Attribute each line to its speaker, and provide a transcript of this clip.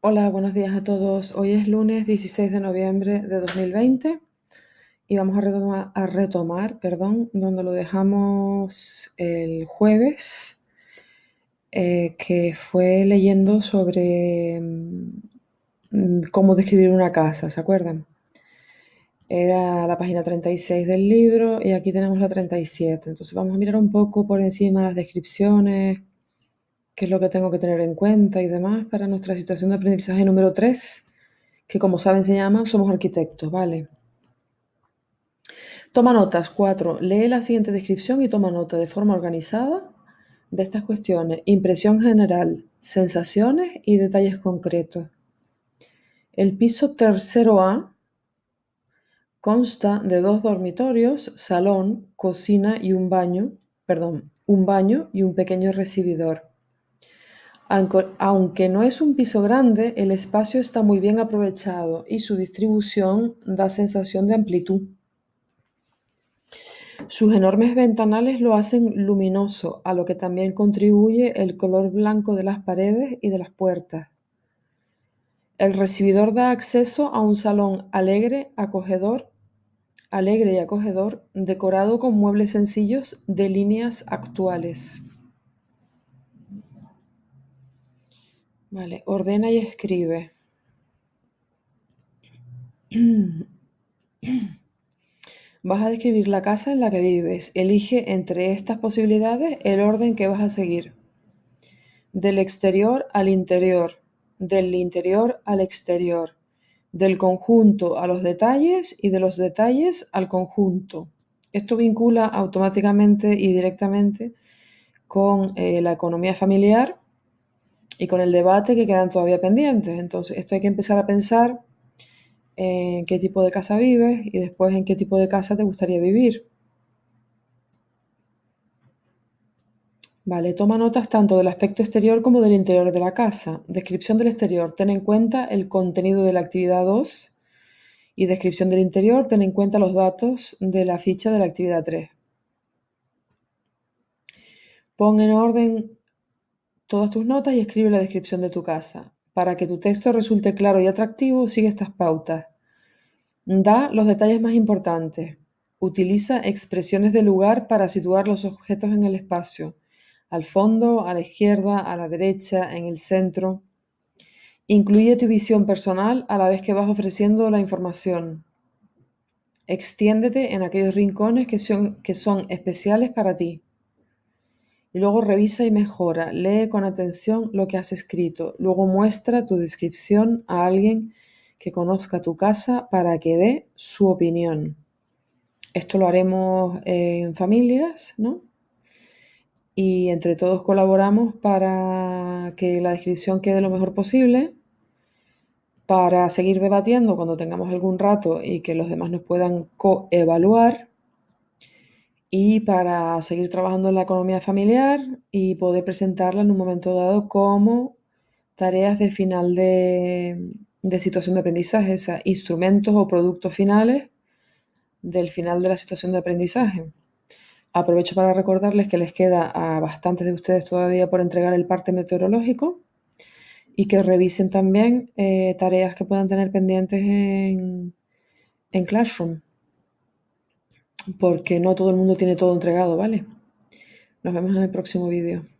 Speaker 1: Hola, buenos días a todos. Hoy es lunes 16 de noviembre de 2020 y vamos a retomar, perdón, donde lo dejamos el jueves, eh, que fue leyendo sobre mm, cómo describir una casa, ¿se acuerdan? Era la página 36 del libro y aquí tenemos la 37. Entonces vamos a mirar un poco por encima las descripciones, qué es lo que tengo que tener en cuenta y demás para nuestra situación de aprendizaje número 3, que como saben se llama Somos arquitectos, ¿vale? Toma notas, 4. Lee la siguiente descripción y toma nota de forma organizada de estas cuestiones. Impresión general, sensaciones y detalles concretos. El piso tercero A consta de dos dormitorios, salón, cocina y un baño, perdón, un baño y un pequeño recibidor. Aunque no es un piso grande, el espacio está muy bien aprovechado y su distribución da sensación de amplitud. Sus enormes ventanales lo hacen luminoso, a lo que también contribuye el color blanco de las paredes y de las puertas. El recibidor da acceso a un salón alegre, acogedor, alegre y acogedor, decorado con muebles sencillos de líneas actuales. Vale, ordena y escribe. Vas a describir la casa en la que vives. Elige entre estas posibilidades el orden que vas a seguir. Del exterior al interior, del interior al exterior, del conjunto a los detalles y de los detalles al conjunto. Esto vincula automáticamente y directamente con eh, la economía familiar y con el debate que quedan todavía pendientes. Entonces, esto hay que empezar a pensar en qué tipo de casa vives y después en qué tipo de casa te gustaría vivir. Vale, toma notas tanto del aspecto exterior como del interior de la casa. Descripción del exterior, ten en cuenta el contenido de la actividad 2 y descripción del interior, ten en cuenta los datos de la ficha de la actividad 3. Pon en orden todas tus notas y escribe la descripción de tu casa. Para que tu texto resulte claro y atractivo, sigue estas pautas. Da los detalles más importantes. Utiliza expresiones de lugar para situar los objetos en el espacio, al fondo, a la izquierda, a la derecha, en el centro. Incluye tu visión personal a la vez que vas ofreciendo la información. Extiéndete en aquellos rincones que son, que son especiales para ti y luego revisa y mejora. Lee con atención lo que has escrito. Luego muestra tu descripción a alguien que conozca tu casa para que dé su opinión. Esto lo haremos en familias, ¿no? Y entre todos colaboramos para que la descripción quede lo mejor posible, para seguir debatiendo cuando tengamos algún rato y que los demás nos puedan coevaluar y para seguir trabajando en la economía familiar y poder presentarla en un momento dado como tareas de final de, de situación de aprendizaje, o sea, instrumentos o productos finales del final de la situación de aprendizaje. Aprovecho para recordarles que les queda a bastantes de ustedes todavía por entregar el parte meteorológico y que revisen también eh, tareas que puedan tener pendientes en, en Classroom porque no todo el mundo tiene todo entregado, ¿vale? Nos vemos en el próximo vídeo.